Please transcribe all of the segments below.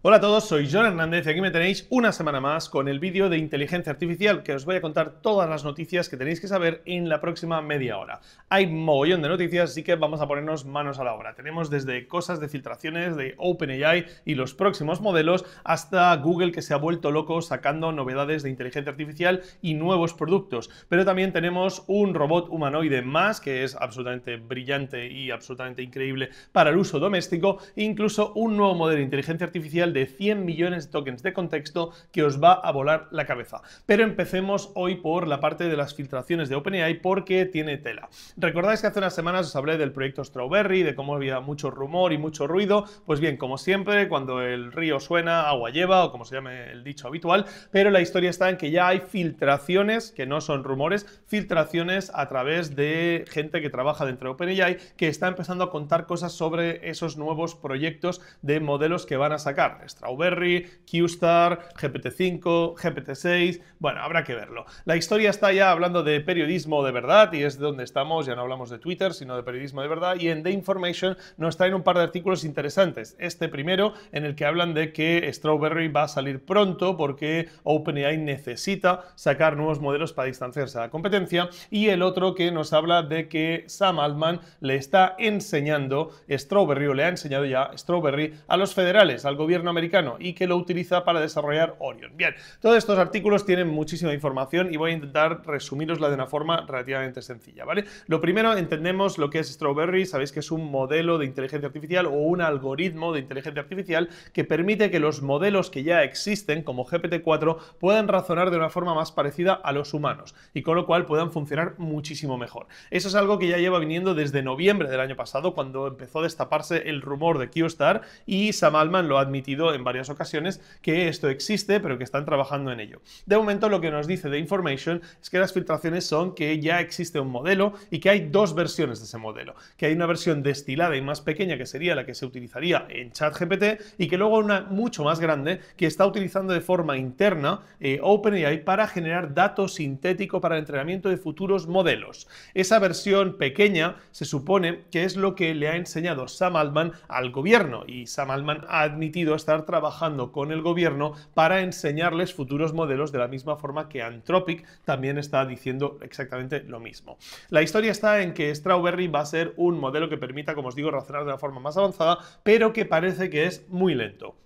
Hola a todos, soy John Hernández y aquí me tenéis una semana más con el vídeo de inteligencia artificial que os voy a contar todas las noticias que tenéis que saber en la próxima media hora. Hay mogollón de noticias, así que vamos a ponernos manos a la obra. Tenemos desde cosas de filtraciones de OpenAI y los próximos modelos hasta Google que se ha vuelto loco sacando novedades de inteligencia artificial y nuevos productos. Pero también tenemos un robot humanoide más que es absolutamente brillante y absolutamente increíble para el uso doméstico, incluso un nuevo modelo de inteligencia artificial de 100 millones de tokens de contexto que os va a volar la cabeza. Pero empecemos hoy por la parte de las filtraciones de OpenAI porque tiene tela. Recordáis que hace unas semanas os hablé del proyecto Strawberry, de cómo había mucho rumor y mucho ruido. Pues bien, como siempre, cuando el río suena, agua lleva, o como se llame el dicho habitual, pero la historia está en que ya hay filtraciones, que no son rumores, filtraciones a través de gente que trabaja dentro de OpenAI, que está empezando a contar cosas sobre esos nuevos proyectos de modelos que van a sacar. Strawberry, QStar, GPT-5, GPT-6. Bueno, habrá que verlo. La historia está ya hablando de periodismo de verdad y es donde estamos. Ya no hablamos de Twitter, sino de periodismo de verdad. Y en The Information nos traen un par de artículos interesantes. Este primero, en el que hablan de que Strawberry va a salir pronto porque OpenAI necesita sacar nuevos modelos para distanciarse a la competencia. Y el otro que nos habla de que Sam Altman le está enseñando Strawberry o le ha enseñado ya Strawberry a los federales, al gobierno americano y que lo utiliza para desarrollar Orion. Bien, todos estos artículos tienen muchísima información y voy a intentar resumirosla de una forma relativamente sencilla, ¿vale? Lo primero, entendemos lo que es Strawberry, sabéis que es un modelo de inteligencia artificial o un algoritmo de inteligencia artificial que permite que los modelos que ya existen, como GPT-4, puedan razonar de una forma más parecida a los humanos y con lo cual puedan funcionar muchísimo mejor. Eso es algo que ya lleva viniendo desde noviembre del año pasado, cuando empezó a destaparse el rumor de QStar y Sam Altman lo ha admitido en varias ocasiones que esto existe, pero que están trabajando en ello. De momento lo que nos dice The Information es que las filtraciones son que ya existe un modelo y que hay dos versiones de ese modelo, que hay una versión destilada y más pequeña que sería la que se utilizaría en ChatGPT y que luego una mucho más grande que está utilizando de forma interna eh, OpenAI para generar datos sintéticos para el entrenamiento de futuros modelos. Esa versión pequeña se supone que es lo que le ha enseñado Sam Altman al gobierno y Sam Altman ha admitido esta estar trabajando con el gobierno para enseñarles futuros modelos de la misma forma que Anthropic también está diciendo exactamente lo mismo. La historia está en que Strawberry va a ser un modelo que permita, como os digo, razonar de una forma más avanzada, pero que parece que es muy lento.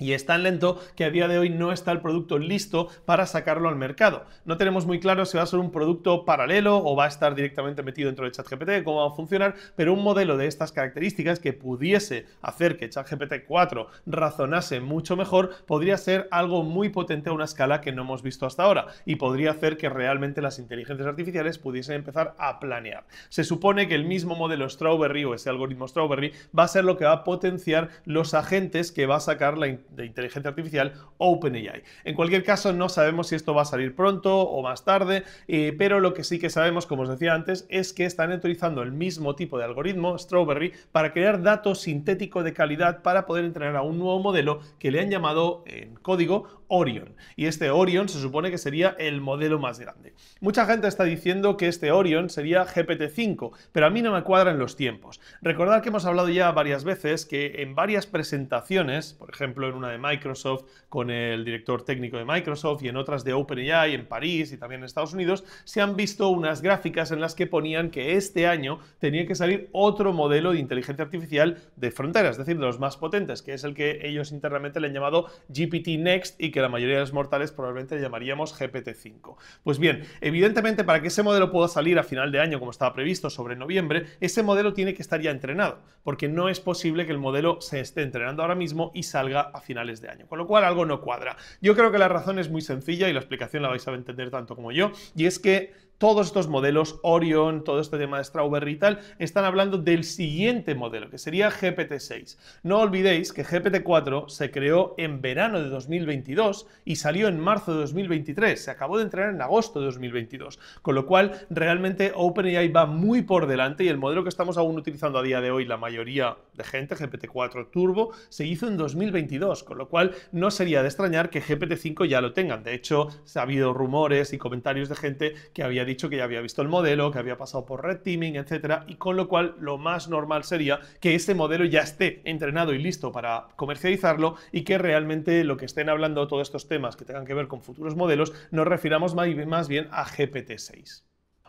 Y es tan lento que a día de hoy no está el producto listo para sacarlo al mercado. No tenemos muy claro si va a ser un producto paralelo o va a estar directamente metido dentro de ChatGPT, cómo va a funcionar, pero un modelo de estas características que pudiese hacer que ChatGPT 4 razonase mucho mejor podría ser algo muy potente a una escala que no hemos visto hasta ahora y podría hacer que realmente las inteligencias artificiales pudiesen empezar a planear. Se supone que el mismo modelo Strawberry o ese algoritmo Strawberry va a ser lo que va a potenciar los agentes que va a sacar la inteligencia de inteligencia artificial OpenAI. En cualquier caso, no sabemos si esto va a salir pronto o más tarde, eh, pero lo que sí que sabemos, como os decía antes, es que están utilizando el mismo tipo de algoritmo, Strawberry, para crear datos sintéticos de calidad para poder entrenar a un nuevo modelo que le han llamado en código Orion. Y este Orion se supone que sería el modelo más grande. Mucha gente está diciendo que este Orion sería GPT-5, pero a mí no me cuadran los tiempos. Recordad que hemos hablado ya varias veces que en varias presentaciones, por ejemplo en una de Microsoft con el director técnico de Microsoft y en otras de OpenAI en París y también en Estados Unidos, se han visto unas gráficas en las que ponían que este año tenía que salir otro modelo de inteligencia artificial de frontera, es decir, de los más potentes, que es el que ellos internamente le han llamado GPT Next y que que la mayoría de los mortales probablemente llamaríamos GPT-5. Pues bien, evidentemente para que ese modelo pueda salir a final de año como estaba previsto sobre noviembre, ese modelo tiene que estar ya entrenado, porque no es posible que el modelo se esté entrenando ahora mismo y salga a finales de año, con lo cual algo no cuadra. Yo creo que la razón es muy sencilla y la explicación la vais a entender tanto como yo, y es que todos estos modelos, Orion, todo este tema de Strawberry y tal, están hablando del siguiente modelo, que sería GPT-6. No olvidéis que GPT-4 se creó en verano de 2022 y salió en marzo de 2023, se acabó de entrenar en agosto de 2022, con lo cual realmente OpenAI va muy por delante y el modelo que estamos aún utilizando a día de hoy la mayoría de gente, GPT-4 Turbo, se hizo en 2022, con lo cual no sería de extrañar que GPT-5 ya lo tengan. De hecho, ha habido rumores y comentarios de gente que había dicho que ya había visto el modelo, que había pasado por red teaming, etcétera, y con lo cual lo más normal sería que ese modelo ya esté entrenado y listo para comercializarlo y que realmente lo que estén hablando todos estos temas que tengan que ver con futuros modelos nos refiramos más bien a GPT-6.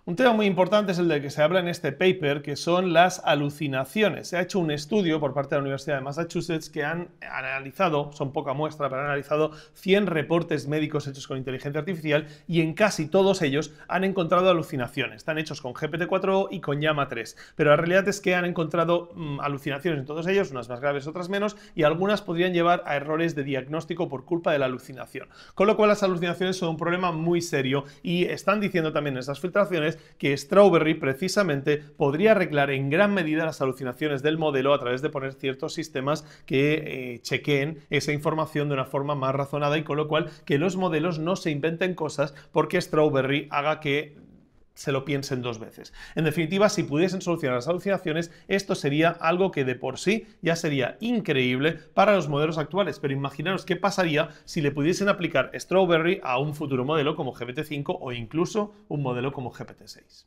Un tema muy importante es el de que se habla en este paper, que son las alucinaciones. Se ha hecho un estudio por parte de la Universidad de Massachusetts que han analizado, son poca muestra, pero han analizado 100 reportes médicos hechos con inteligencia artificial y en casi todos ellos han encontrado alucinaciones. Están hechos con GPT-4 y con Llama 3, pero la realidad es que han encontrado mm, alucinaciones en todos ellos, unas más graves, otras menos, y algunas podrían llevar a errores de diagnóstico por culpa de la alucinación. Con lo cual las alucinaciones son un problema muy serio y están diciendo también en esas filtraciones que Strawberry precisamente podría arreglar en gran medida las alucinaciones del modelo a través de poner ciertos sistemas que eh, chequeen esa información de una forma más razonada y con lo cual que los modelos no se inventen cosas porque Strawberry haga que se lo piensen dos veces. En definitiva, si pudiesen solucionar las alucinaciones, esto sería algo que de por sí ya sería increíble para los modelos actuales, pero imaginaros qué pasaría si le pudiesen aplicar Strawberry a un futuro modelo como GPT-5 o incluso un modelo como GPT-6.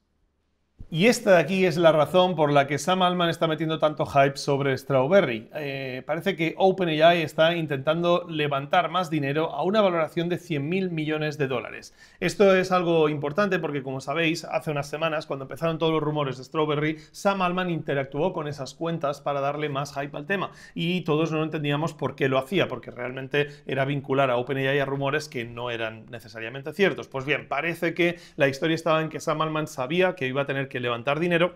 Y esta de aquí es la razón por la que Sam Altman está metiendo tanto hype sobre Strawberry. Eh, parece que OpenAI está intentando levantar más dinero a una valoración de 100.000 millones de dólares. Esto es algo importante porque, como sabéis, hace unas semanas, cuando empezaron todos los rumores de Strawberry, Sam Altman interactuó con esas cuentas para darle más hype al tema. Y todos no entendíamos por qué lo hacía, porque realmente era vincular a OpenAI a rumores que no eran necesariamente ciertos. Pues bien, parece que la historia estaba en que Sam Altman sabía que iba a tener que levantar dinero.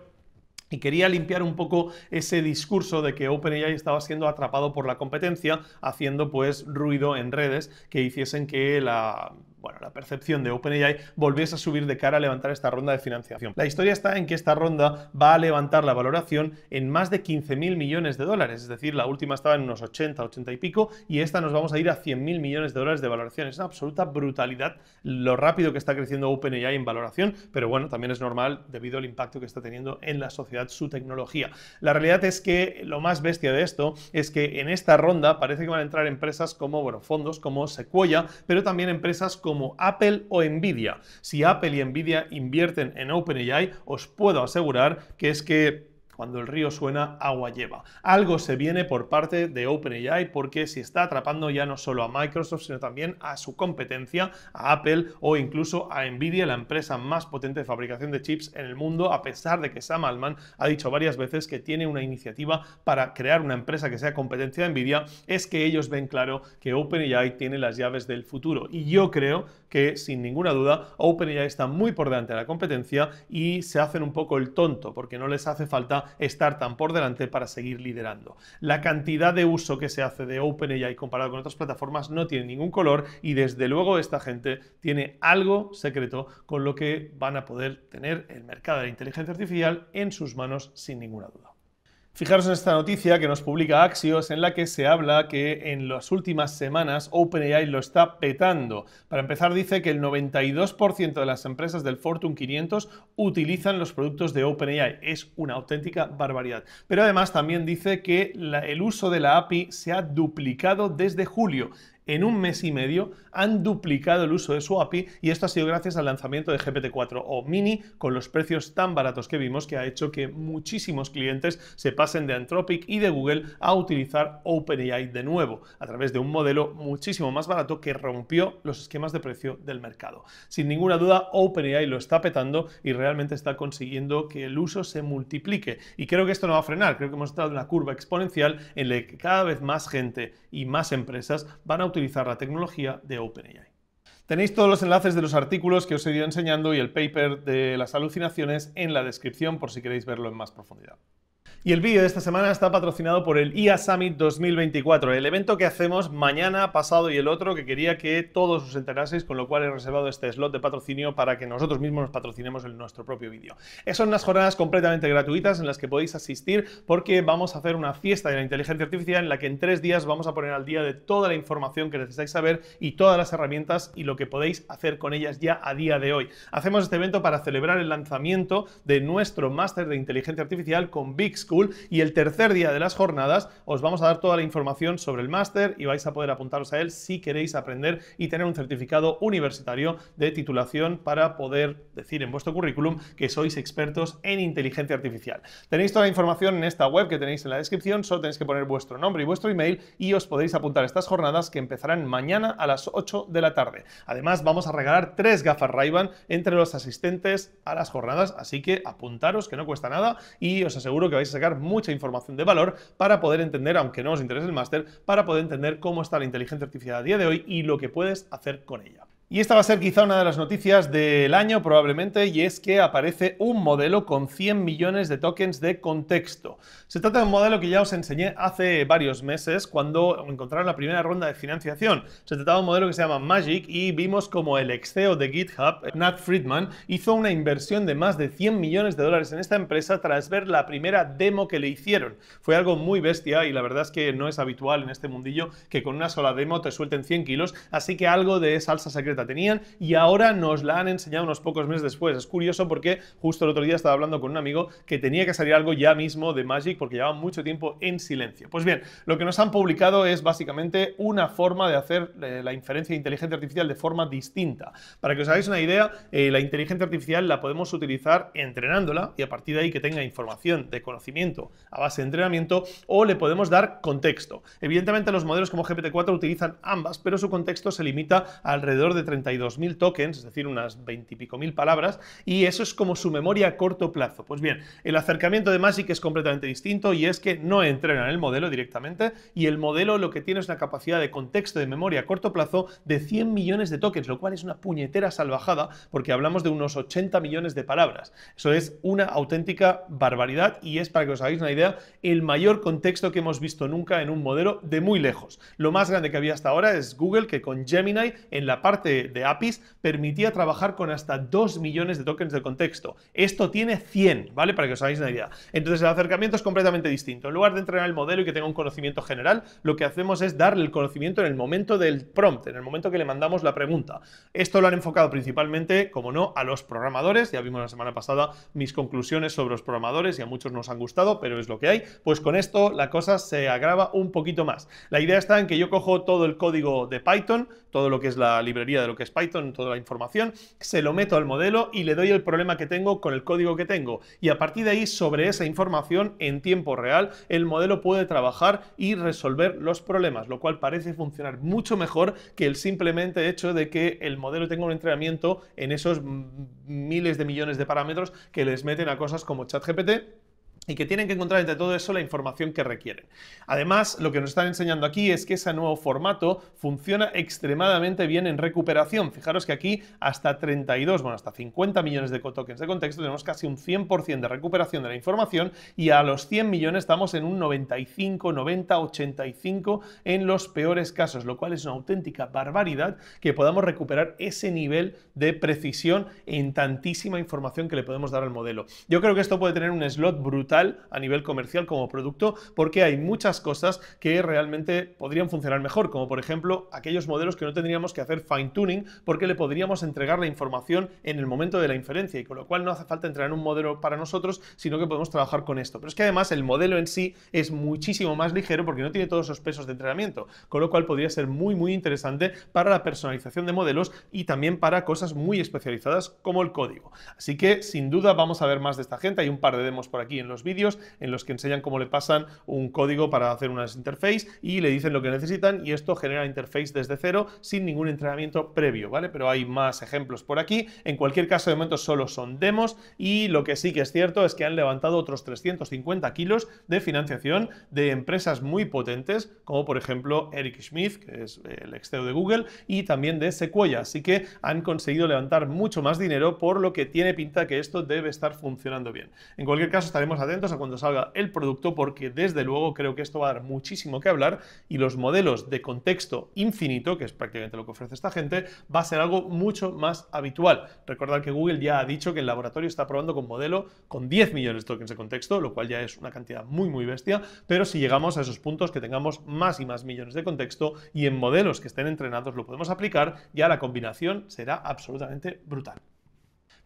Y quería limpiar un poco ese discurso de que OpenAI estaba siendo atrapado por la competencia, haciendo pues ruido en redes que hiciesen que la bueno, la percepción de OpenAI volviese a subir de cara a levantar esta ronda de financiación. La historia está en que esta ronda va a levantar la valoración en más de 15.000 millones de dólares, es decir, la última estaba en unos 80, 80 y pico, y esta nos vamos a ir a 100.000 millones de dólares de valoración. Es una absoluta brutalidad lo rápido que está creciendo OpenAI en valoración, pero bueno, también es normal debido al impacto que está teniendo en la sociedad su tecnología. La realidad es que lo más bestia de esto es que en esta ronda parece que van a entrar empresas como, bueno, fondos como Sequoia, pero también empresas como como Apple o Nvidia. Si Apple y Nvidia invierten en OpenAI, os puedo asegurar que es que cuando el río suena, agua lleva. Algo se viene por parte de OpenAI porque si está atrapando ya no solo a Microsoft, sino también a su competencia, a Apple o incluso a Nvidia, la empresa más potente de fabricación de chips en el mundo, a pesar de que Sam Altman ha dicho varias veces que tiene una iniciativa para crear una empresa que sea competencia de Nvidia, es que ellos ven claro que OpenAI tiene las llaves del futuro. Y yo creo que sin ninguna duda OpenAI está muy por delante de la competencia y se hacen un poco el tonto porque no les hace falta estar tan por delante para seguir liderando. La cantidad de uso que se hace de OpenAI comparado con otras plataformas no tiene ningún color y desde luego esta gente tiene algo secreto con lo que van a poder tener el mercado de la inteligencia artificial en sus manos sin ninguna duda. Fijaros en esta noticia que nos publica Axios, en la que se habla que en las últimas semanas OpenAI lo está petando. Para empezar, dice que el 92% de las empresas del Fortune 500 utilizan los productos de OpenAI. Es una auténtica barbaridad. Pero además también dice que el uso de la API se ha duplicado desde julio en un mes y medio han duplicado el uso de su API y esto ha sido gracias al lanzamiento de GPT-4 o Mini con los precios tan baratos que vimos que ha hecho que muchísimos clientes se pasen de Anthropic y de Google a utilizar OpenAI de nuevo a través de un modelo muchísimo más barato que rompió los esquemas de precio del mercado. Sin ninguna duda, OpenAI lo está petando y realmente está consiguiendo que el uso se multiplique y creo que esto no va a frenar, creo que hemos entrado en una curva exponencial en la que cada vez más gente y más empresas van a utilizar utilizar la tecnología de OpenAI. Tenéis todos los enlaces de los artículos que os he ido enseñando y el paper de las alucinaciones en la descripción por si queréis verlo en más profundidad. Y el vídeo de esta semana está patrocinado por el IA e Summit 2024, el evento que hacemos mañana, pasado y el otro, que quería que todos os enteraseis, con lo cual he reservado este slot de patrocinio para que nosotros mismos nos patrocinemos en nuestro propio vídeo. Son unas jornadas completamente gratuitas en las que podéis asistir porque vamos a hacer una fiesta de la inteligencia artificial en la que en tres días vamos a poner al día de toda la información que necesitáis saber y todas las herramientas y lo que podéis hacer con ellas ya a día de hoy. Hacemos este evento para celebrar el lanzamiento de nuestro máster de inteligencia artificial con VIX y el tercer día de las jornadas os vamos a dar toda la información sobre el máster y vais a poder apuntaros a él si queréis aprender y tener un certificado universitario de titulación para poder decir en vuestro currículum que sois expertos en inteligencia artificial. Tenéis toda la información en esta web que tenéis en la descripción, solo tenéis que poner vuestro nombre y vuestro email y os podéis apuntar a estas jornadas que empezarán mañana a las 8 de la tarde. Además, vamos a regalar tres gafas ray entre los asistentes a las jornadas, así que apuntaros que no cuesta nada y os aseguro que vais a sacar mucha información de valor para poder entender, aunque no os interese el máster, para poder entender cómo está la inteligencia artificial a día de hoy y lo que puedes hacer con ella. Y esta va a ser quizá una de las noticias del año probablemente, y es que aparece un modelo con 100 millones de tokens de contexto. Se trata de un modelo que ya os enseñé hace varios meses cuando encontraron la primera ronda de financiación. Se trataba de un modelo que se llama Magic y vimos como el exceo CEO de GitHub, Nat Friedman, hizo una inversión de más de 100 millones de dólares en esta empresa tras ver la primera demo que le hicieron. Fue algo muy bestia y la verdad es que no es habitual en este mundillo que con una sola demo te suelten 100 kilos, así que algo de salsa secreta tenían y ahora nos la han enseñado unos pocos meses después. Es curioso porque justo el otro día estaba hablando con un amigo que tenía que salir algo ya mismo de Magic porque llevaba mucho tiempo en silencio. Pues bien, lo que nos han publicado es básicamente una forma de hacer eh, la inferencia de inteligencia artificial de forma distinta. Para que os hagáis una idea, eh, la inteligencia artificial la podemos utilizar entrenándola y a partir de ahí que tenga información de conocimiento a base de entrenamiento o le podemos dar contexto. Evidentemente los modelos como GPT-4 utilizan ambas, pero su contexto se limita alrededor de 32.000 tokens, es decir, unas 20 y pico mil palabras, y eso es como su memoria a corto plazo. Pues bien, el acercamiento de Magic es completamente distinto y es que no entrenan el modelo directamente y el modelo lo que tiene es una capacidad de contexto de memoria a corto plazo de 100 millones de tokens, lo cual es una puñetera salvajada porque hablamos de unos 80 millones de palabras. Eso es una auténtica barbaridad y es, para que os hagáis una idea, el mayor contexto que hemos visto nunca en un modelo de muy lejos. Lo más grande que había hasta ahora es Google que con Gemini en la parte de, APIs permitía trabajar con hasta 2 millones de tokens de contexto. Esto tiene 100, ¿vale? Para que os hagáis una idea. Entonces el acercamiento es completamente distinto. En lugar de entrenar el modelo y que tenga un conocimiento general, lo que hacemos es darle el conocimiento en el momento del prompt, en el momento que le mandamos la pregunta. Esto lo han enfocado principalmente, como no, a los programadores. Ya vimos la semana pasada mis conclusiones sobre los programadores y a muchos nos han gustado, pero es lo que hay. Pues con esto la cosa se agrava un poquito más. La idea está en que yo cojo todo el código de Python, todo lo que es la librería de lo que es Python, toda la información, se lo meto al modelo y le doy el problema que tengo con el código que tengo. Y a partir de ahí, sobre esa información, en tiempo real, el modelo puede trabajar y resolver los problemas, lo cual parece funcionar mucho mejor que el simplemente hecho de que el modelo tenga un entrenamiento en esos miles de millones de parámetros que les meten a cosas como ChatGPT y que tienen que encontrar entre todo eso la información que requieren. Además, lo que nos están enseñando aquí es que ese nuevo formato funciona extremadamente bien en recuperación. Fijaros que aquí hasta 32, bueno, hasta 50 millones de tokens de contexto tenemos casi un 100% de recuperación de la información y a los 100 millones estamos en un 95, 90, 85 en los peores casos, lo cual es una auténtica barbaridad que podamos recuperar ese nivel de precisión en tantísima información que le podemos dar al modelo. Yo creo que esto puede tener un slot brutal a nivel comercial como producto porque hay muchas cosas que realmente podrían funcionar mejor, como por ejemplo aquellos modelos que no tendríamos que hacer fine tuning porque le podríamos entregar la información en el momento de la inferencia y con lo cual no hace falta entrenar un modelo para nosotros, sino que podemos trabajar con esto. Pero es que además el modelo en sí es muchísimo más ligero porque no tiene todos esos pesos de entrenamiento, con lo cual podría ser muy muy interesante para la personalización de modelos y también para cosas muy especializadas como el código. Así que sin duda vamos a ver más de esta gente, hay un par de demos por aquí en los vídeos en los que enseñan cómo le pasan un código para hacer unas interface y le dicen lo que necesitan y esto genera interface desde cero sin ningún entrenamiento previo, ¿vale? Pero hay más ejemplos por aquí. En cualquier caso, de momento solo son demos y lo que sí que es cierto es que han levantado otros 350 kilos de financiación de empresas muy potentes, como por ejemplo Eric Schmidt, que es eh, el ex CEO de Google, y también de Sequoia. Así que han conseguido levantar mucho más dinero, por lo que tiene pinta que esto debe estar funcionando bien. En cualquier caso, estaremos atentos a cuando salga el producto porque desde luego creo que esto va a dar muchísimo que hablar y los modelos de contexto infinito, que es prácticamente lo que ofrece esta gente, va a ser algo mucho más habitual. Recordad que Google ya ha dicho que el laboratorio está probando con modelo con 10 millones de tokens de contexto, lo cual ya es una cantidad muy muy bestia, pero si llegamos a esos puntos que tengamos más y más millones de contexto y en modelos que estén entrenados lo podemos aplicar, ya la combinación será absolutamente brutal.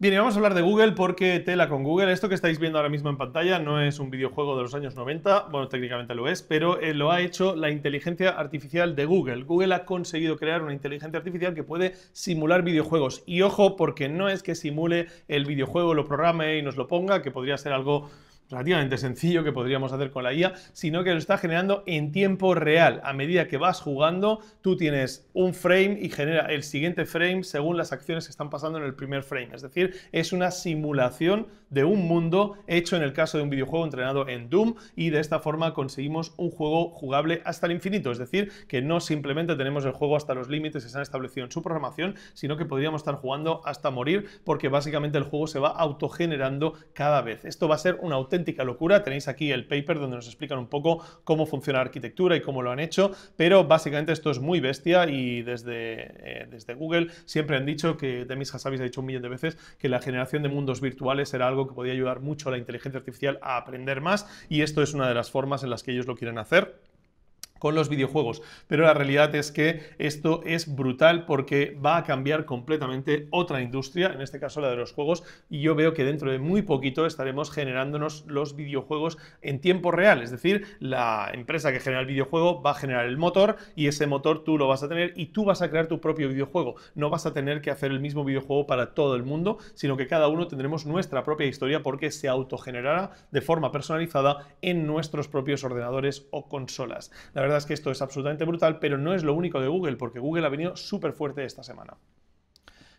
Bien, y vamos a hablar de Google porque tela con Google. Esto que estáis viendo ahora mismo en pantalla no es un videojuego de los años 90, bueno, técnicamente lo es, pero eh, lo ha hecho la inteligencia artificial de Google. Google ha conseguido crear una inteligencia artificial que puede simular videojuegos. Y ojo, porque no es que simule el videojuego, lo programe y nos lo ponga, que podría ser algo relativamente sencillo que podríamos hacer con la IA, sino que lo está generando en tiempo real. A medida que vas jugando, tú tienes un frame y genera el siguiente frame según las acciones que están pasando en el primer frame. Es decir, es una simulación de un mundo hecho en el caso de un videojuego entrenado en Doom y de esta forma conseguimos un juego jugable hasta el infinito. Es decir, que no simplemente tenemos el juego hasta los límites que se han establecido en su programación, sino que podríamos estar jugando hasta morir porque básicamente el juego se va autogenerando cada vez. Esto va a ser un auténtico auténtica locura. Tenéis aquí el paper donde nos explican un poco cómo funciona la arquitectura y cómo lo han hecho, pero básicamente esto es muy bestia y desde, eh, desde Google siempre han dicho que, Demis Hassabis ha dicho un millón de veces, que la generación de mundos virtuales era algo que podía ayudar mucho a la inteligencia artificial a aprender más y esto es una de las formas en las que ellos lo quieren hacer con los videojuegos. Pero la realidad es que esto es brutal porque va a cambiar completamente otra industria, en este caso la de los juegos, y yo veo que dentro de muy poquito estaremos generándonos los videojuegos en tiempo real, es decir, la empresa que genera el videojuego va a generar el motor y ese motor tú lo vas a tener y tú vas a crear tu propio videojuego. No vas a tener que hacer el mismo videojuego para todo el mundo, sino que cada uno tendremos nuestra propia historia porque se autogenerará de forma personalizada en nuestros propios ordenadores o consolas verdad es que esto es absolutamente brutal, pero no es lo único de Google, porque Google ha venido súper fuerte esta semana.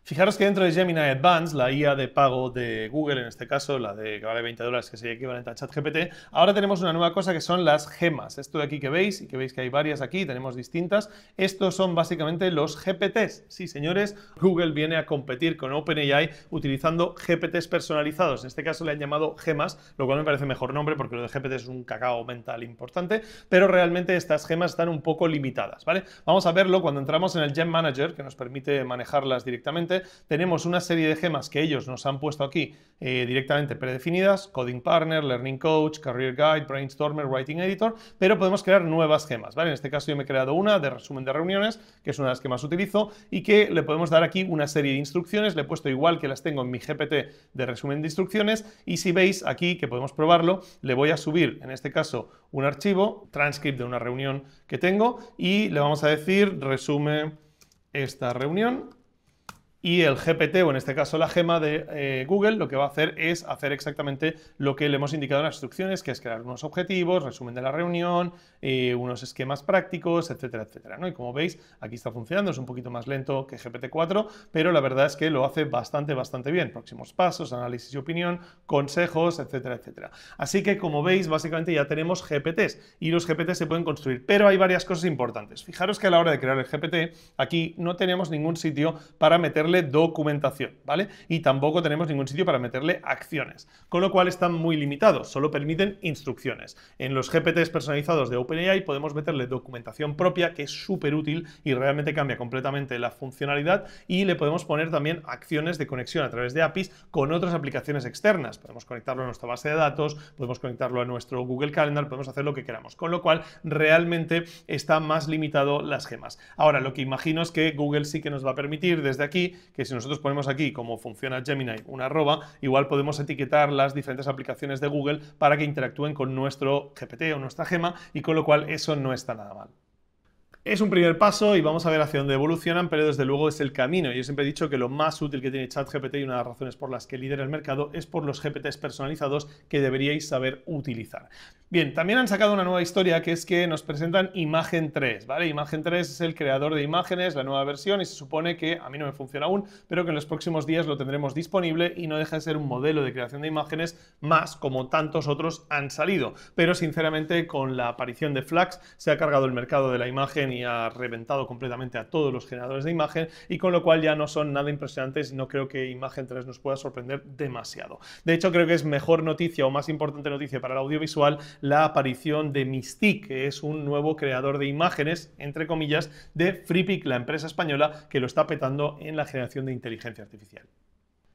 Fijaros que dentro de Gemini Advanced, la IA de pago de Google, en este caso, la de que vale 20 dólares, que sería equivalente a ChatGPT, ahora tenemos una nueva cosa que son las gemas. Esto de aquí que veis, y que veis que hay varias aquí, tenemos distintas, estos son básicamente los GPTs. Sí, señores, Google viene a competir con OpenAI utilizando GPTs personalizados. En este caso le han llamado gemas, lo cual me parece mejor nombre porque lo de GPT es un cacao mental importante, pero realmente estas gemas están un poco limitadas, ¿vale? Vamos a verlo cuando entramos en el Gem Manager, que nos permite manejarlas directamente tenemos una serie de gemas que ellos nos han puesto aquí eh, directamente predefinidas, Coding Partner, Learning Coach, Career Guide, Brainstormer, Writing Editor, pero podemos crear nuevas gemas, ¿vale? En este caso yo me he creado una de resumen de reuniones, que es una de las que más utilizo, y que le podemos dar aquí una serie de instrucciones, le he puesto igual que las tengo en mi GPT de resumen de instrucciones, y si veis aquí que podemos probarlo, le voy a subir, en este caso, un archivo, transcript de una reunión que tengo, y le vamos a decir resume esta reunión y el GPT, o en este caso la gema de eh, Google, lo que va a hacer es hacer exactamente lo que le hemos indicado en las instrucciones, que es crear unos objetivos, resumen de la reunión, eh, unos esquemas prácticos, etcétera, etcétera. ¿no? Y como veis, aquí está funcionando, es un poquito más lento que GPT-4, pero la verdad es que lo hace bastante, bastante bien. Próximos pasos, análisis y opinión, consejos, etcétera, etcétera. Así que, como veis, básicamente ya tenemos GPTs y los GPTs se pueden construir, pero hay varias cosas importantes. Fijaros que a la hora de crear el GPT, aquí no tenemos ningún sitio para meterle documentación, ¿vale? Y tampoco tenemos ningún sitio para meterle acciones, con lo cual están muy limitados, solo permiten instrucciones. En los GPTs personalizados de OpenAI podemos meterle documentación propia, que es súper útil y realmente cambia completamente la funcionalidad, y le podemos poner también acciones de conexión a través de APIs con otras aplicaciones externas. Podemos conectarlo a nuestra base de datos, podemos conectarlo a nuestro Google Calendar, podemos hacer lo que queramos, con lo cual realmente está más limitado las gemas. Ahora, lo que imagino es que Google sí que nos va a permitir desde aquí que si nosotros ponemos aquí como funciona Gemini una arroba, igual podemos etiquetar las diferentes aplicaciones de Google para que interactúen con nuestro GPT o nuestra gema y con lo cual eso no está nada mal. Es un primer paso y vamos a ver hacia dónde evolucionan, pero desde luego es el camino. Yo siempre he dicho que lo más útil que tiene ChatGPT y una de las razones por las que lidera el mercado es por los GPTs personalizados que deberíais saber utilizar. Bien, también han sacado una nueva historia que es que nos presentan Imagen 3, ¿vale? Imagen 3 es el creador de imágenes, la nueva versión y se supone que a mí no me funciona aún, pero que en los próximos días lo tendremos disponible y no deja de ser un modelo de creación de imágenes más como tantos otros han salido. Pero sinceramente con la aparición de Flax se ha cargado el mercado de la imagen y ha reventado completamente a todos los generadores de imagen y con lo cual ya no son nada impresionantes y no creo que imagen 3 nos pueda sorprender demasiado. De hecho, creo que es mejor noticia o más importante noticia para el audiovisual la aparición de Mystique, que es un nuevo creador de imágenes, entre comillas, de FreePic, la empresa española que lo está petando en la generación de inteligencia artificial.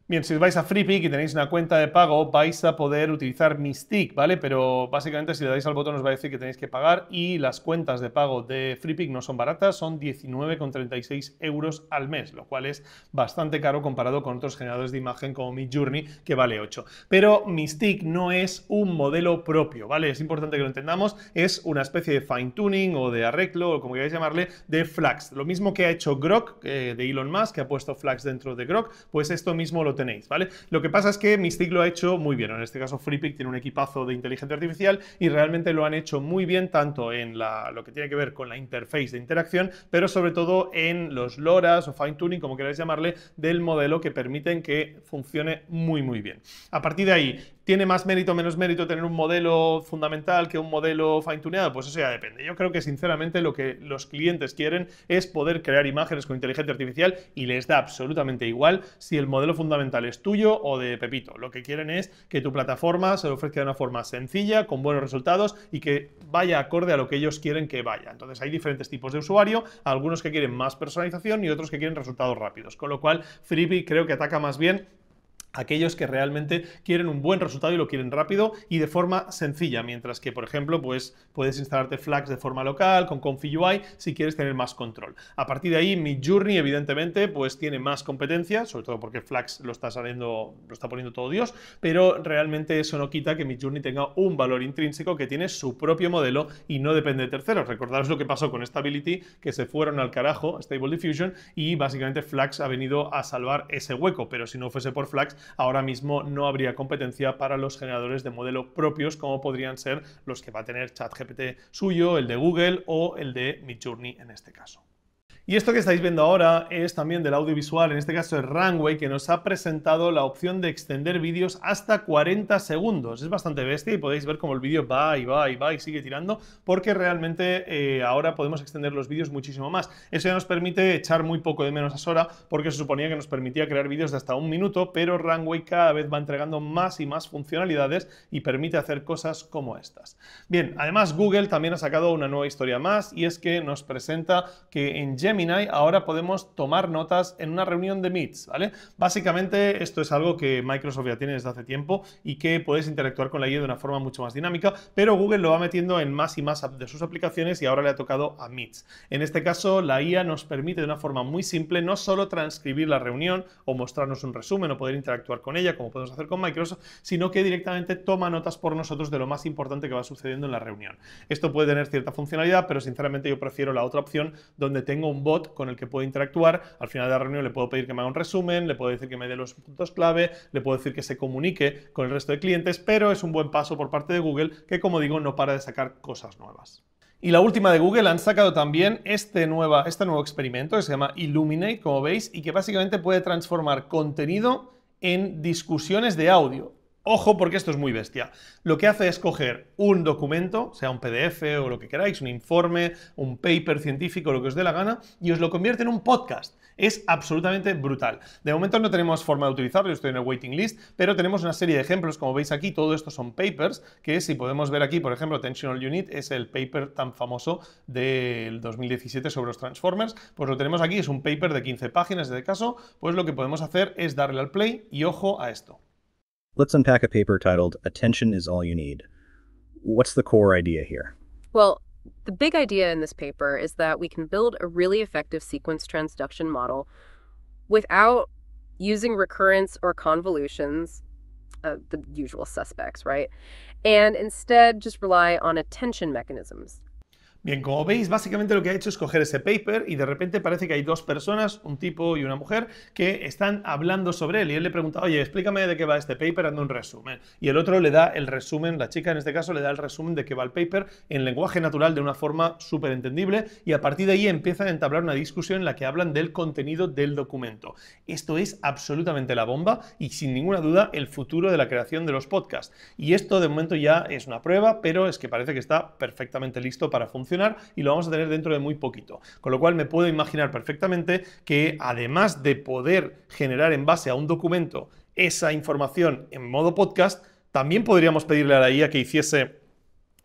Bien, si vais a FreePic y tenéis una cuenta de pago, vais a poder utilizar Mystic, ¿vale? Pero básicamente si le dais al botón os va a decir que tenéis que pagar y las cuentas de pago de FreePic no son baratas, son 19,36 euros al mes, lo cual es bastante caro comparado con otros generadores de imagen como Midjourney, que vale 8. Pero Mystic no es un modelo propio, ¿vale? Es importante que lo entendamos, es una especie de fine-tuning o de arreglo, o como queráis llamarle, de flags. Lo mismo que ha hecho Grok eh, de Elon Musk, que ha puesto Flax dentro de Grok, pues esto mismo lo tenéis, ¿vale? Lo que pasa es que Mystic lo ha hecho muy bien, en este caso FreePic tiene un equipazo de inteligencia artificial y realmente lo han hecho muy bien tanto en lo que tiene que ver con la interface de interacción, pero sobre todo en los LoRa's o fine tuning, como queráis llamarle, del modelo que permiten que funcione muy muy bien. A partir de ahí, ¿Tiene más mérito o menos mérito tener un modelo fundamental que un modelo fine-tuneado? Pues eso ya depende. Yo creo que sinceramente lo que los clientes quieren es poder crear imágenes con inteligencia artificial y les da absolutamente igual si el modelo fundamental es tuyo o de Pepito. Lo que quieren es que tu plataforma se ofrezca de una forma sencilla, con buenos resultados y que vaya acorde a lo que ellos quieren que vaya. Entonces hay diferentes tipos de usuario, algunos que quieren más personalización y otros que quieren resultados rápidos. Con lo cual, Freebie creo que ataca más bien aquellos que realmente quieren un buen resultado y lo quieren rápido y de forma sencilla, mientras que, por ejemplo, pues puedes instalarte Flax de forma local con UI si quieres tener más control. A partir de ahí, mi evidentemente, pues tiene más competencia, sobre todo porque Flax lo está saliendo, lo está poniendo todo Dios, pero realmente eso no quita que mi tenga un valor intrínseco que tiene su propio modelo y no depende de terceros. Recordaros lo que pasó con Stability, que se fueron al carajo, Stable Diffusion, y básicamente Flax ha venido a salvar ese hueco, pero si no fuese por Flax ahora mismo no habría competencia para los generadores de modelo propios como podrían ser los que va a tener ChatGPT suyo, el de Google o el de Midjourney en este caso. Y esto que estáis viendo ahora es también del audiovisual, en este caso es Runway, que nos ha presentado la opción de extender vídeos hasta 40 segundos. Es bastante bestia y podéis ver cómo el vídeo va y va y va y sigue tirando, porque realmente eh, ahora podemos extender los vídeos muchísimo más. Eso ya nos permite echar muy poco de menos a Sora, porque se suponía que nos permitía crear vídeos de hasta un minuto, pero Runway cada vez va entregando más y más funcionalidades y permite hacer cosas como estas. Bien, además Google también ha sacado una nueva historia más y es que nos presenta que en Gemini ahora podemos tomar notas en una reunión de Meets, ¿vale? Básicamente esto es algo que Microsoft ya tiene desde hace tiempo y que puedes interactuar con la IA de una forma mucho más dinámica, pero Google lo va metiendo en más y más de sus aplicaciones y ahora le ha tocado a Meets. En este caso, la IA nos permite de una forma muy simple no solo transcribir la reunión o mostrarnos un resumen o poder interactuar con ella, como podemos hacer con Microsoft, sino que directamente toma notas por nosotros de lo más importante que va sucediendo en la reunión. Esto puede tener cierta funcionalidad, pero sinceramente yo prefiero la otra opción donde tengo un bot con el que puedo interactuar. Al final de la reunión le puedo pedir que me haga un resumen, le puedo decir que me dé los puntos clave, le puedo decir que se comunique con el resto de clientes, pero es un buen paso por parte de Google que, como digo, no para de sacar cosas nuevas. Y la última de Google han sacado también este, nueva, este nuevo experimento que se llama Illuminate, como veis, y que básicamente puede transformar contenido en discusiones de audio. Ojo porque esto es muy bestia. Lo que hace es coger un documento, sea un PDF o lo que queráis, un informe, un paper científico, lo que os dé la gana, y os lo convierte en un podcast. Es absolutamente brutal. De momento no tenemos forma de utilizarlo, estoy en el waiting list, pero tenemos una serie de ejemplos, como veis aquí, todo esto son papers, que si podemos ver aquí, por ejemplo, Tensional Unit es el paper tan famoso del 2017 sobre los Transformers, pues lo tenemos aquí, es un paper de 15 páginas, de este caso, pues lo que podemos hacer es darle al play y ojo a esto. Let's unpack a paper titled Attention is All You Need. What's the core idea here? Well, the big idea in this paper is that we can build a really effective sequence transduction model without using recurrence or convolutions, uh, the usual suspects, right? And instead just rely on attention mechanisms Bien, como veis, básicamente lo que ha hecho es coger ese paper y de repente parece que hay dos personas, un tipo y una mujer, que están hablando sobre él. Y él le pregunta, oye, explícame de qué va este paper, dando un resumen. Y el otro le da el resumen, la chica en este caso le da el resumen de qué va el paper en lenguaje natural de una forma súper entendible. Y a partir de ahí empiezan a entablar una discusión en la que hablan del contenido del documento. Esto es absolutamente la bomba y sin ninguna duda el futuro de la creación de los podcasts. Y esto de momento ya es una prueba, pero es que parece que está perfectamente listo para funcionar y lo vamos a tener dentro de muy poquito. Con lo cual me puedo imaginar perfectamente que además de poder generar en base a un documento esa información en modo podcast, también podríamos pedirle a la IA que hiciese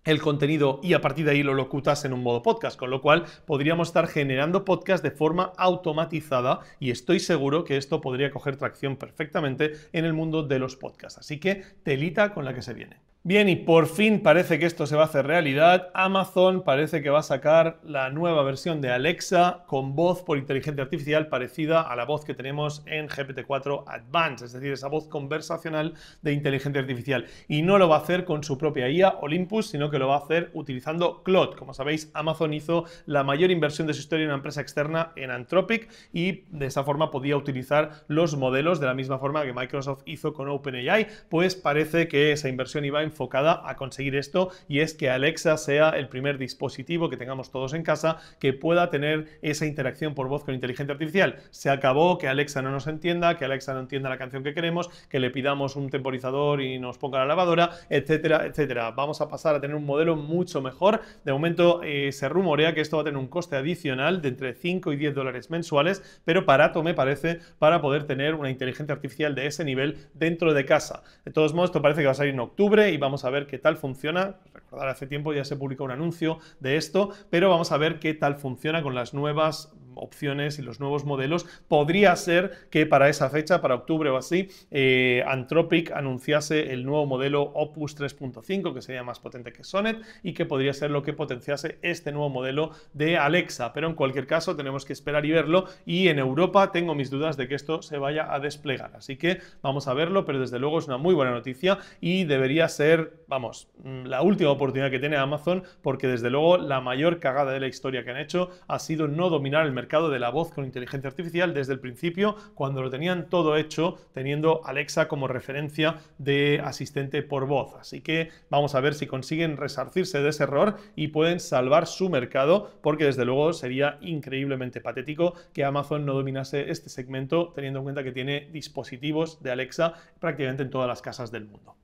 el contenido y a partir de ahí lo locutas en un modo podcast, con lo cual podríamos estar generando podcast de forma automatizada y estoy seguro que esto podría coger tracción perfectamente en el mundo de los podcasts. Así que telita con la que se viene. Bien, y por fin parece que esto se va a hacer realidad. Amazon parece que va a sacar la nueva versión de Alexa con voz por inteligencia artificial parecida a la voz que tenemos en GPT-4 Advanced, es decir, esa voz conversacional de inteligencia artificial. Y no lo va a hacer con su propia IA Olympus, sino que lo va a hacer utilizando Claude. Como sabéis, Amazon hizo la mayor inversión de su historia en una empresa externa en Anthropic y de esa forma podía utilizar los modelos de la misma forma que Microsoft hizo con OpenAI. Pues parece que esa inversión iba a enfocada a conseguir esto y es que Alexa sea el primer dispositivo que tengamos todos en casa que pueda tener esa interacción por voz con inteligencia artificial. Se acabó que Alexa no nos entienda, que Alexa no entienda la canción que queremos, que le pidamos un temporizador y nos ponga la lavadora, etcétera, etcétera. Vamos a pasar a tener un modelo mucho mejor. De momento eh, se rumorea que esto va a tener un coste adicional de entre 5 y 10 dólares mensuales, pero barato me parece para poder tener una inteligencia artificial de ese nivel dentro de casa. De todos modos, esto parece que va a salir en octubre y vamos a ver qué tal funciona. Recordar, hace tiempo ya se publicó un anuncio de esto, pero vamos a ver qué tal funciona con las nuevas opciones y los nuevos modelos, podría ser que para esa fecha, para octubre o así, Antropic eh, Anthropic anunciase el nuevo modelo Opus 3.5, que sería más potente que Sonnet y que podría ser lo que potenciase este nuevo modelo de Alexa. Pero en cualquier caso, tenemos que esperar y verlo. Y en Europa tengo mis dudas de que esto se vaya a desplegar. Así que vamos a verlo, pero desde luego es una muy buena noticia y debería ser, vamos, mm, la última oportunidad que tiene Amazon, porque desde luego la mayor cagada de la historia que han hecho ha sido no dominar el mercado mercado de la voz con inteligencia artificial desde el principio, cuando lo tenían todo hecho, teniendo Alexa como referencia de asistente por voz. Así que vamos a ver si consiguen resarcirse de ese error y pueden salvar su mercado, porque desde luego sería increíblemente patético que Amazon no dominase este segmento, teniendo en cuenta que tiene dispositivos de Alexa prácticamente en todas las casas del mundo.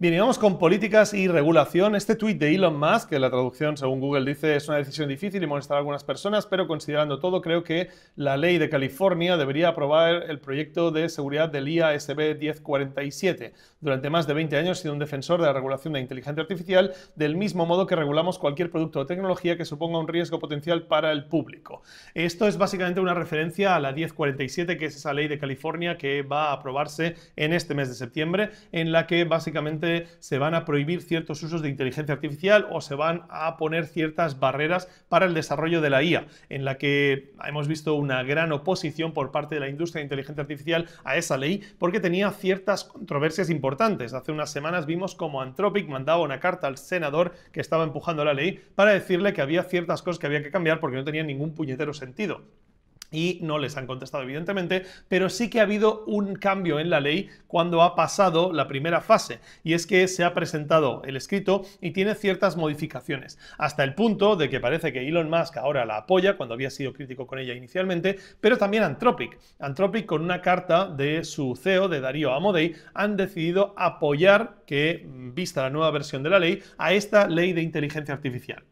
Bien, y vamos con políticas y regulación. Este tuit de Elon Musk, que la traducción según Google dice es una decisión difícil y molestará a algunas personas, pero considerando todo, creo que la ley de California debería aprobar el proyecto de seguridad del IASB 1047. Durante más de 20 años he sido un defensor de la regulación de inteligencia artificial, del mismo modo que regulamos cualquier producto o tecnología que suponga un riesgo potencial para el público. Esto es básicamente una referencia a la 1047, que es esa ley de California que va a aprobarse en este mes de septiembre, en la que básicamente se van a prohibir ciertos usos de inteligencia artificial o se van a poner ciertas barreras para el desarrollo de la IA, en la que hemos visto una gran oposición por parte de la industria de inteligencia artificial a esa ley porque tenía ciertas controversias importantes. Hace unas semanas vimos como Anthropic mandaba una carta al senador que estaba empujando la ley para decirle que había ciertas cosas que había que cambiar porque no tenía ningún puñetero sentido y no les han contestado, evidentemente, pero sí que ha habido un cambio en la ley cuando ha pasado la primera fase, y es que se ha presentado el escrito y tiene ciertas modificaciones, hasta el punto de que parece que Elon Musk ahora la apoya, cuando había sido crítico con ella inicialmente, pero también Anthropic. Anthropic, con una carta de su CEO, de Darío Amodei, han decidido apoyar que, mm, vista la nueva versión de la ley, a esta ley de inteligencia artificial.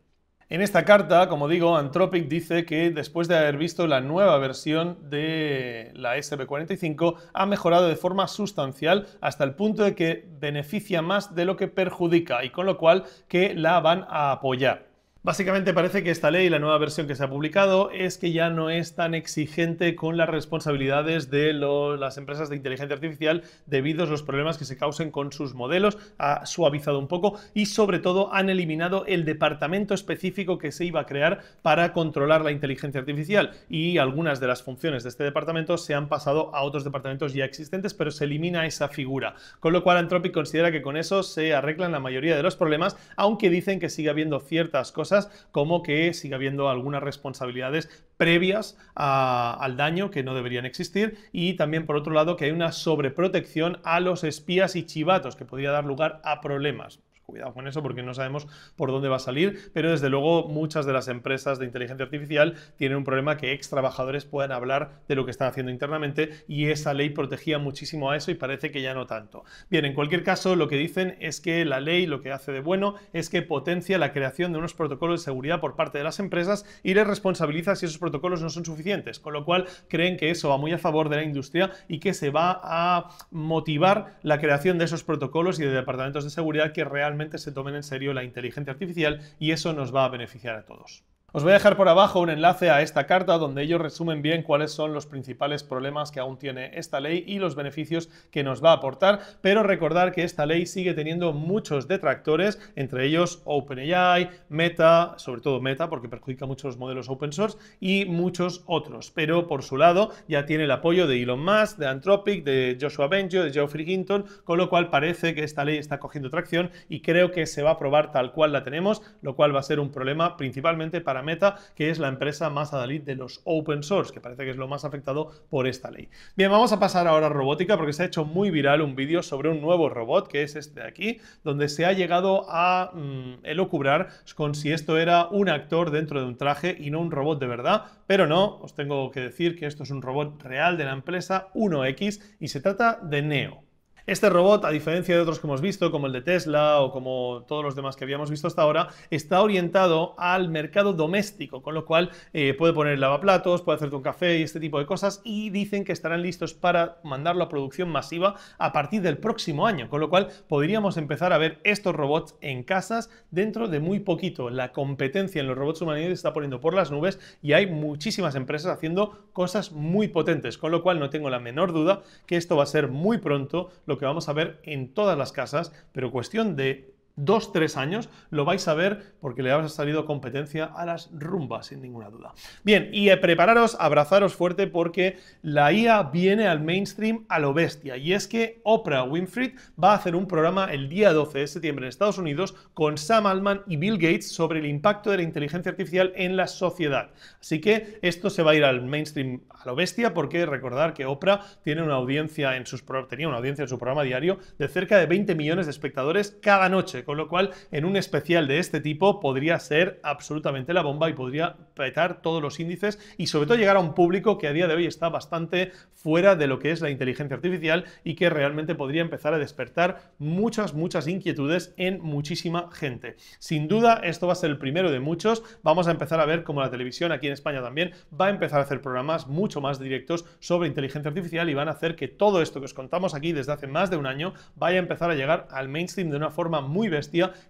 En esta carta, como digo, Anthropic dice que después de haber visto la nueva versión de la SB45, ha mejorado de forma sustancial hasta el punto de que beneficia más de lo que perjudica y con lo cual que la van a apoyar. Básicamente parece que esta ley, la nueva versión que se ha publicado, es que ya no es tan exigente con las responsabilidades de las empresas de inteligencia artificial debido a los problemas que se causen con sus modelos. Ha suavizado un poco y sobre todo han eliminado el departamento específico que se iba a crear para controlar la inteligencia artificial y algunas de las funciones de este departamento se han pasado a otros departamentos ya existentes, pero se elimina esa figura. Con lo cual Anthropic considera que con eso se arreglan la mayoría de los problemas, aunque dicen que sigue habiendo ciertas cosas como que siga habiendo algunas responsabilidades previas al daño que no deberían existir y también por otro lado que hay una sobreprotección a los espías y chivatos que podría dar lugar a problemas cuidado con eso porque no sabemos por dónde va a salir, pero desde luego muchas de las empresas de inteligencia artificial tienen un problema que ex trabajadores puedan hablar de lo que están haciendo internamente y esa ley protegía muchísimo a eso y parece que ya no tanto. Bien, en cualquier caso, lo que dicen es que la ley lo que hace de bueno es que potencia la creación de unos protocolos de seguridad por parte de las empresas y les responsabiliza si esos protocolos no son suficientes, con lo cual creen que eso va muy a favor de la industria y que se va a motivar la creación de esos protocolos y de departamentos de seguridad que realmente se tomen en serio la inteligencia artificial y eso nos va a beneficiar a todos. Os voy a dejar por abajo un enlace a esta carta donde ellos resumen bien cuáles son los principales problemas que aún tiene esta ley y los beneficios que nos va a aportar, pero recordar que esta ley sigue teniendo muchos detractores, entre ellos OpenAI, Meta, sobre todo Meta porque perjudica mucho los modelos open source y muchos otros, pero por su lado ya tiene el apoyo de Elon Musk, de Anthropic, de Joshua Benjo, de Geoffrey Hinton, con lo cual parece que esta ley está cogiendo tracción y creo que se va a aprobar tal cual la tenemos, lo cual va a ser un problema principalmente para Meta, que es la empresa más adalid de los open source, que parece que es lo más afectado por esta ley. Bien, vamos a pasar ahora a robótica porque se ha hecho muy viral un vídeo sobre un nuevo robot, que es este de aquí, donde se ha llegado a mm, elocubrar con si esto era un actor dentro de un traje y no un robot de verdad, pero no, os tengo que decir que esto es un robot real de la empresa 1X y se trata de Neo. Este robot, a diferencia de otros que hemos visto, como el de Tesla o como todos los demás que habíamos visto hasta ahora, está orientado al mercado doméstico, con lo cual eh, puede poner lavaplatos, puede hacerte un café y este tipo de cosas, y dicen que estarán listos para mandarlo a producción masiva a partir del próximo año, con lo cual podríamos empezar a ver estos robots en casas dentro de muy poquito. La competencia en los robots humanoides está poniendo por las nubes y hay muchísimas empresas haciendo cosas muy potentes, con lo cual no tengo la menor duda que esto va a ser muy pronto lo que vamos a ver en todas las casas, pero cuestión de dos, tres años, lo vais a ver porque le ha salido competencia a las rumbas, sin ninguna duda. Bien, y eh, prepararos, abrazaros fuerte porque la IA viene al mainstream a lo bestia. Y es que Oprah Winfrey va a hacer un programa el día 12 de septiembre en Estados Unidos con Sam Altman y Bill Gates sobre el impacto de la inteligencia artificial en la sociedad. Así que esto se va a ir al mainstream a lo bestia porque recordar que Oprah tiene una audiencia en sus, tenía una audiencia en su programa diario de cerca de 20 millones de espectadores cada noche con lo cual en un especial de este tipo podría ser absolutamente la bomba y podría petar todos los índices y sobre todo llegar a un público que a día de hoy está bastante fuera de lo que es la inteligencia artificial y que realmente podría empezar a despertar muchas, muchas inquietudes en muchísima gente. Sin duda, esto va a ser el primero de muchos. Vamos a empezar a ver cómo la televisión aquí en España también va a empezar a hacer programas mucho más directos sobre inteligencia artificial y van a hacer que todo esto que os contamos aquí desde hace más de un año vaya a empezar a llegar al mainstream de una forma muy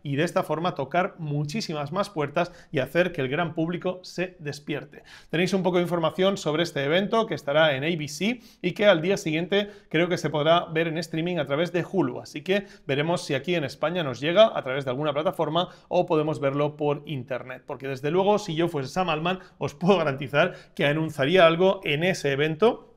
y de esta forma tocar muchísimas más puertas y hacer que el gran público se despierte. Tenéis un poco de información sobre este evento que estará en ABC y que al día siguiente creo que se podrá ver en streaming a través de Hulu, así que veremos si aquí en España nos llega a través de alguna plataforma o podemos verlo por internet, porque desde luego si yo fuese Sam Alman os puedo garantizar que anunciaría algo en ese evento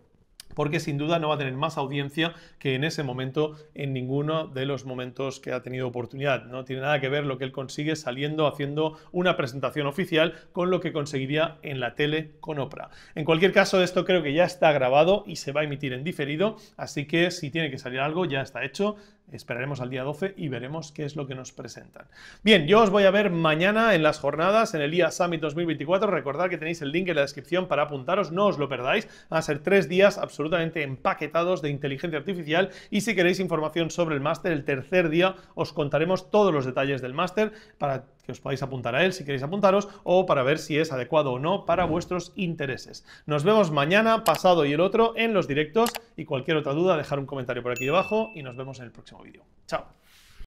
porque sin duda no va a tener más audiencia que en ese momento, en ninguno de los momentos que ha tenido oportunidad. No tiene nada que ver lo que él consigue saliendo, haciendo una presentación oficial con lo que conseguiría en la tele con Oprah. En cualquier caso, esto creo que ya está grabado y se va a emitir en diferido, así que si tiene que salir algo, ya está hecho. Esperaremos al día 12 y veremos qué es lo que nos presentan. Bien, yo os voy a ver mañana en las jornadas, en el IA Summit 2024. Recordad que tenéis el link en la descripción para apuntaros, no os lo perdáis. Van a ser tres días absolutamente empaquetados de inteligencia artificial y si queréis información sobre el máster, el tercer día os contaremos todos los detalles del máster para que os podáis apuntar a él si queréis apuntaros o para ver si es adecuado o no para vuestros intereses. Nos vemos mañana, pasado y el otro en los directos y cualquier otra duda dejar un comentario por aquí debajo y nos vemos en el próximo vídeo. Chao.